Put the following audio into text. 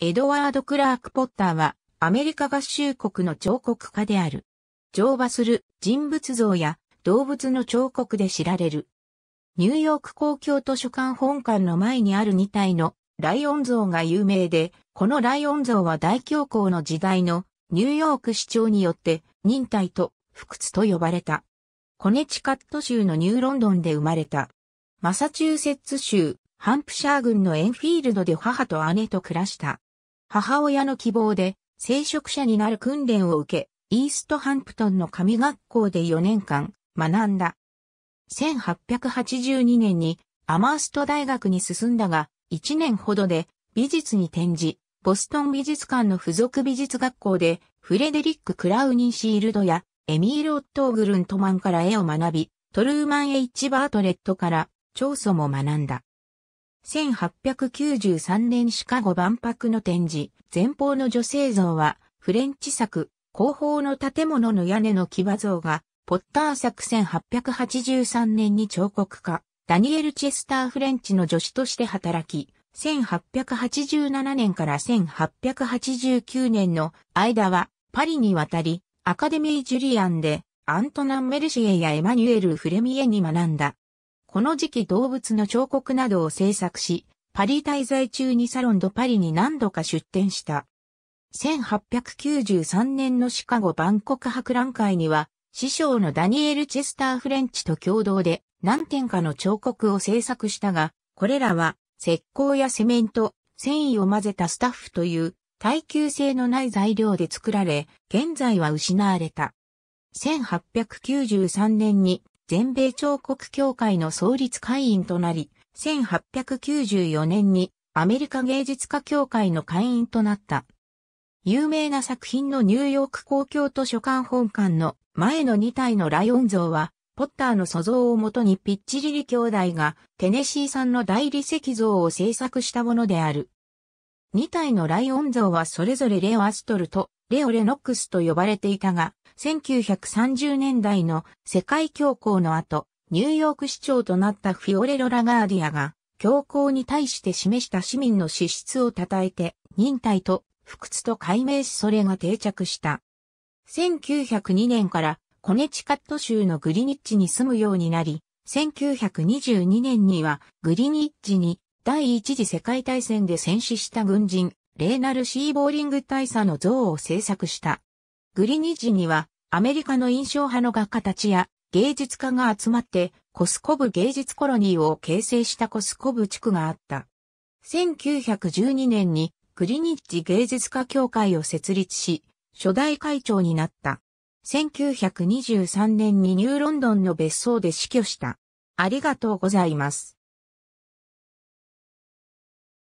エドワード・クラーク・ポッターは、アメリカ合衆国の彫刻家である。乗馬する人物像や動物の彫刻で知られる。ニューヨーク公共図書館本館の前にある2体のライオン像が有名で、このライオン像は大恐慌の時代のニューヨーク市長によって忍耐と不屈と呼ばれた。コネチカット州のニューロンドンで生まれた。マサチューセッツ州ハンプシャー郡のエンフィールドで母と姉と暮らした。母親の希望で聖職者になる訓練を受け、イーストハンプトンの神学校で4年間学んだ。1882年にアマースト大学に進んだが、1年ほどで美術に転じ、ボストン美術館の附属美術学校でフレデリック・クラウニン・シールドやエミール・オットーグルントマンから絵を学び、トルーマン・ H・ バートレットから長祖も学んだ。1893年シカゴ万博の展示、前方の女性像は、フレンチ作、後方の建物の屋根の騎馬像が、ポッター作1883年に彫刻家、ダニエル・チェスター・フレンチの助手として働き、1887年から1889年の間はパリに渡り、アカデミー・ジュリアンでアントナン・メルシエやエマニュエル・フレミエに学んだ。この時期動物の彫刻などを制作し、パリ滞在中にサロンドパリに何度か出展した。1893年のシカゴ万国博覧会には、師匠のダニエル・チェスター・フレンチと共同で何点かの彫刻を制作したが、これらは石膏やセメント、繊維を混ぜたスタッフという耐久性のない材料で作られ、現在は失われた。1893年に全米彫刻協会の創立会員となり、1894年にアメリカ芸術家協会の会員となった。有名な作品のニューヨーク公共図書館本館の前の2体のライオン像は、ポッターの素像をもとにピッチリリ兄弟がテネシーさんの大理石像を制作したものである。2体のライオン像はそれぞれレオ・アストルとレオ・レノックスと呼ばれていたが、1930年代の世界恐慌の後、ニューヨーク市長となったフィオレロ・ラガーディアが、恐慌に対して示した市民の資質を称えて、忍耐と不屈と解明しそれが定着した。1902年からコネチカット州のグリニッジに住むようになり、1922年にはグリニッジに第一次世界大戦で戦死した軍人レーナル・シーボーリング大佐の像を制作した。グリニッジには、アメリカの印象派の画家たちや芸術家が集まって、コスコブ芸術コロニーを形成したコスコブ地区があった。1912年にグリニッジ芸術家協会を設立し、初代会長になった。1923年にニューロンドンの別荘で死去した。ありがとうございます。